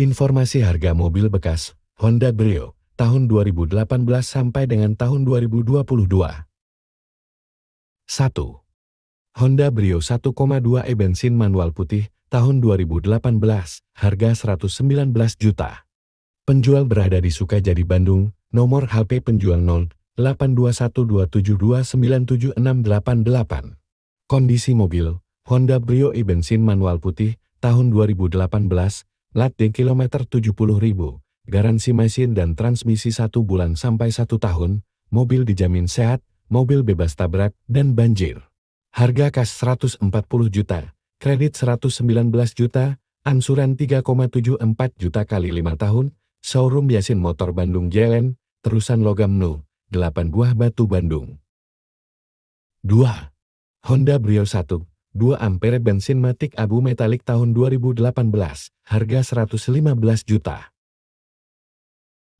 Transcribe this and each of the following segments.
Informasi harga mobil bekas Honda Brio tahun 2018 sampai dengan tahun 2022. 1. Honda Brio 1,2 e bensin manual putih tahun 2018, harga 119 juta. Penjual berada di Sukajadi, Bandung, nomor HP penjual 082127297688. Kondisi mobil, Honda Brio e bensin manual putih, tahun 2018, Lat kilometer 70 ribu, garansi mesin dan transmisi 1 bulan sampai 1 tahun, mobil dijamin sehat, mobil bebas tabrak, dan banjir. Harga kas 140 juta, kredit 119 juta, ansuran 3,74 juta kali 5 tahun, showroom Yasin Motor Bandung Jelen, terusan Logam Nu, 8 Buah Batu Bandung. 2. Honda Brio 1, 2 ampere bensin matik abu metalik tahun 2018, harga 115 juta.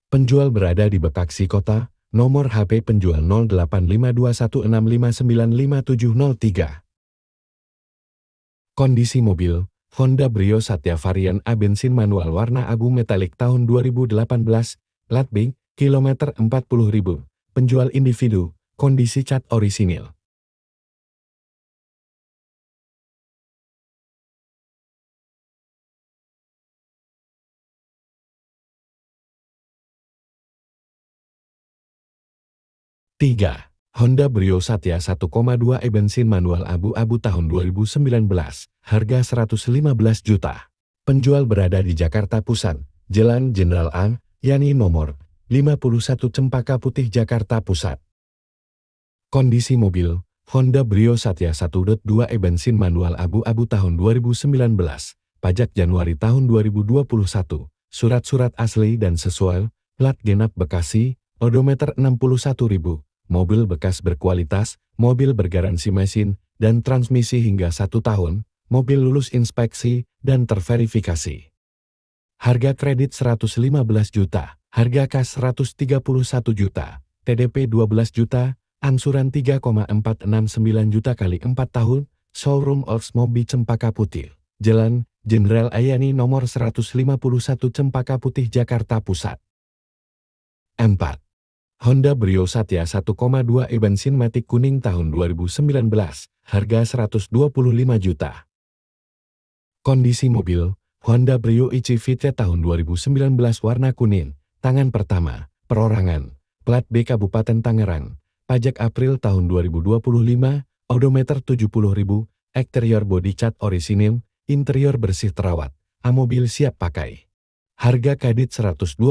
Penjual berada di Bekaksi Kota, nomor HP penjual 085216595703. Kondisi mobil, Honda Brio Satya varian A bensin manual warna abu metalik tahun 2018, plat B, kilometer 40.000, penjual individu, kondisi cat orisinil. 3. Honda Brio Satya 1,2 e bensin manual abu-abu tahun 2019, harga 115 juta. Penjual berada di Jakarta Pusat, Jalan Jenderal A, Yani nomor 51 Cempaka Putih Jakarta Pusat. Kondisi mobil, Honda Brio Satya 1.2 e bensin manual abu-abu tahun 2019, pajak Januari tahun 2021, surat-surat asli dan sesuai, plat genap Bekasi, odometer 61 ribu mobil bekas berkualitas, mobil bergaransi mesin, dan transmisi hingga satu tahun, mobil lulus inspeksi, dan terverifikasi. Harga kredit 115 juta, harga kas 131 juta, TDP 12 juta, angsuran 3,469 juta kali 4 tahun, showroom Oldsmobile Cempaka Putih, Jalan Jenderal Ayani nomor 151 Cempaka Putih Jakarta Pusat. 4. Honda Brio Satya 1,2 e bensin matik kuning tahun 2019, harga 125 juta. Kondisi mobil, Honda Brio Ichivite tahun 2019 warna kuning, tangan pertama, perorangan, plat B Kabupaten Tangerang, pajak April tahun 2025, odometer 70.000, eksterior body cat orisinil, interior bersih terawat, amobil siap pakai. Harga kredit 125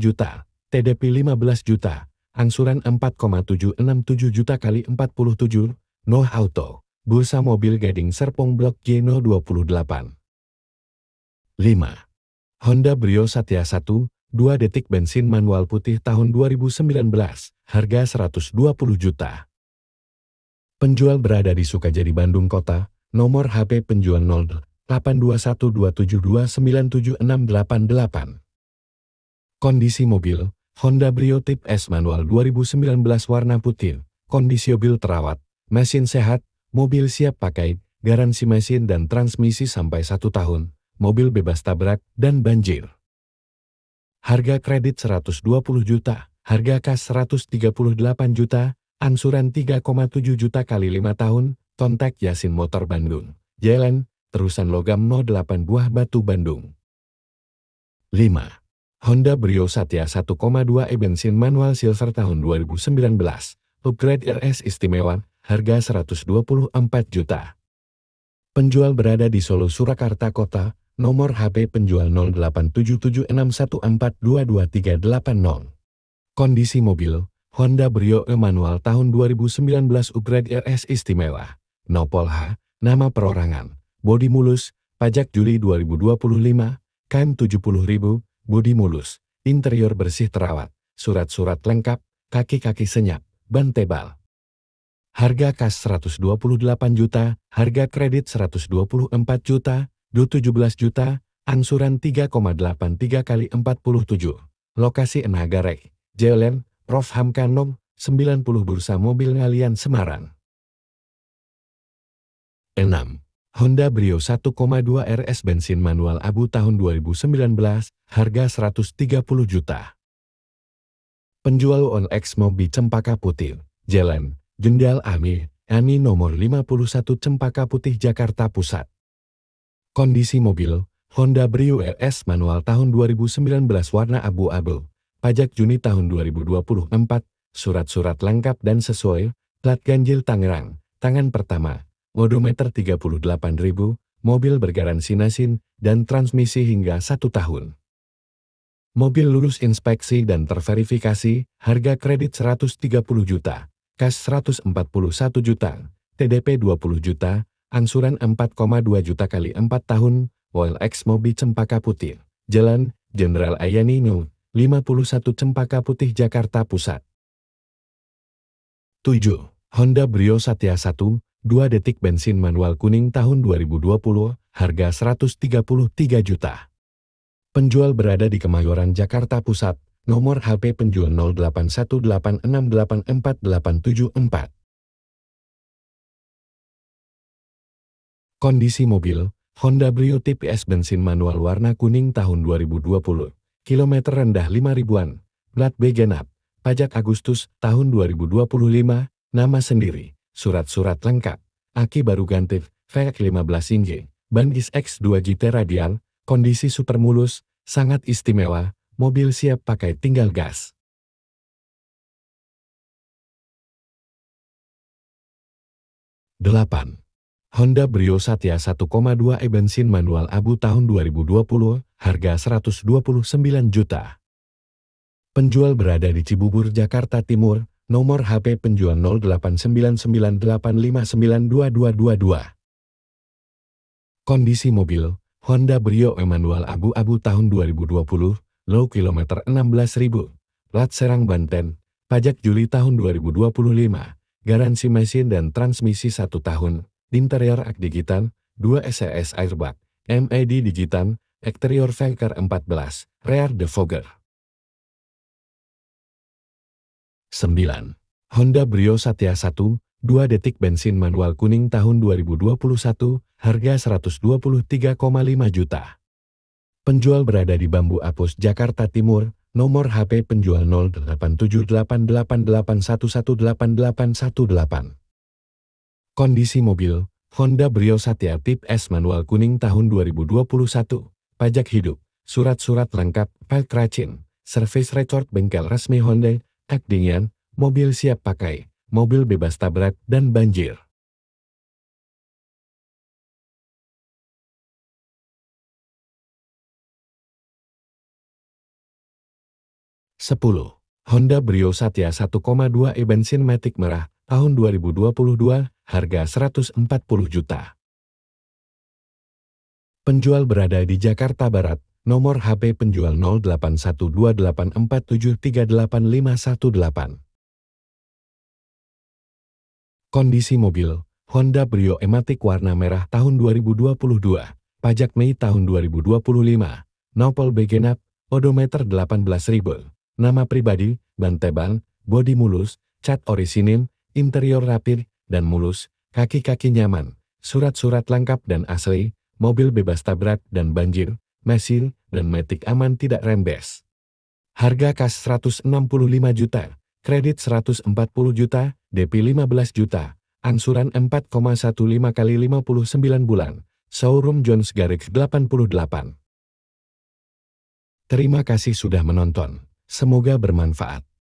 juta. TDP 15 juta, angsuran 4,767 juta kali 47, no auto, Bursa Mobil Gading Serpong Blok J028. 5. Honda Brio Satya 1, 2 detik bensin manual putih tahun 2019, harga 120 juta. Penjual berada di Sukajadi Bandung Kota, nomor HP penjual 082127297688. Kondisi mobil, Honda Brio Tip S Manual 2019 warna putih, kondisi mobil terawat, mesin sehat, mobil siap pakai, garansi mesin dan transmisi sampai satu tahun, mobil bebas tabrak dan banjir. Harga kredit 120 juta, harga kas 138 juta, ansuran 3,7 juta kali 5 tahun, kontak Yasin Motor Bandung, Jalan, Terusan Logam 08 Buah Batu Bandung. 5. Honda Brio Satya 1,2 e bensin manual silver tahun 2019, upgrade RS istimewa, harga 124 juta. Penjual berada di Solo Surakarta Kota, nomor HP penjual 087761422380. Kondisi mobil, Honda Brio E manual tahun 2019 upgrade RS istimewa, Nopol H, nama perorangan, bodi mulus, pajak Juli 2025, KM ribu budi mulus, interior bersih terawat, surat-surat lengkap, kaki-kaki senyap, ban tebal. Harga kas 128 juta, harga kredit 124 juta, DU 17 juta, angsuran 3,83 kali 47. Lokasi Enagarek, Jelen, Prof. Hamkanom, 90 Bursa Mobil Ngalian Semarang. 6. Honda Brio 1,2 RS bensin manual abu tahun 2019, harga 130 juta. Penjual OLX Mobi Cempaka Putih, Jalan, Jendal Ami, Ani nomor 51 Cempaka Putih Jakarta Pusat. Kondisi mobil, Honda Brio RS manual tahun 2019 warna abu-abu, pajak Juni tahun 2024, surat-surat lengkap dan sesuai, plat ganjil Tangerang, tangan pertama, odometer 38.000, mobil bergaransi nasin, dan transmisi hingga satu tahun. Mobil lulus inspeksi dan terverifikasi, harga kredit 130 juta, kas 141 juta, TDP 20 juta, angsuran 4,2 juta kali 4 tahun, OLX Mobi Cempaka Putih, Jalan Jenderal Ayanino, 51 Cempaka Putih Jakarta Pusat. 7. Honda Brio Satya 1, 2 detik bensin manual kuning tahun 2020, harga 133 juta. Penjual berada di Kemayoran, Jakarta Pusat, nomor HP penjual 0818684874. Kondisi mobil, Honda Brio TPS bensin manual warna kuning tahun 2020, kilometer rendah 5 ribuan, plat B genap, pajak Agustus tahun 2025, nama sendiri. Surat-surat lengkap. Aki baru ganti Vek 15 inci, ban X2 GT radial, kondisi super mulus, sangat istimewa, mobil siap pakai tinggal gas. Delapan. Honda Brio Satya 1,2 e bensin manual abu tahun 2020, harga 129 juta. Penjual berada di Cibubur, Jakarta Timur, nomor HP penjual 089985922222. Kondisi mobil, Honda Brio Emanual Abu-Abu tahun 2020, low kilometer 16.000, plat Serang Banten, pajak Juli tahun 2025, garansi mesin dan transmisi 1 tahun, interior ak digitan, 2 SES airbag, MED digital, exterior Faker 14, rear defogger. 9. Honda Brio Satya 1, 2 detik bensin manual kuning tahun 2021, harga 123,5 juta. Penjual berada di Bambu Apus, Jakarta Timur, nomor HP penjual 087888118818. Kondisi mobil, Honda Brio Satya Tip S manual kuning tahun 2021, pajak hidup, surat-surat lengkap, file racin, service record bengkel resmi Honda, Takdingan, mobil siap pakai, mobil bebas tabrak dan banjir. Sepuluh Honda Brio Satya 1,2 e bensin matic merah tahun 2022 harga 140 juta. Penjual berada di Jakarta Barat, nomor HP penjual 081284738518. Kondisi mobil, Honda Brio Ematic warna merah tahun 2022, pajak Mei tahun 2025, nopol Begenap, odometer 18.000, nama pribadi, ban teban, bodi mulus, cat orisinil, interior rapir, dan mulus, kaki-kaki nyaman, surat-surat lengkap dan asli, mobil bebas tabrak dan banjir, mesin, dan metik aman tidak rembes. Harga kas 165 juta, kredit 140 juta, DP 15 juta, ansuran 4,15 kali 59 bulan, showroom Jones Garrix 88. Terima kasih sudah menonton. Semoga bermanfaat.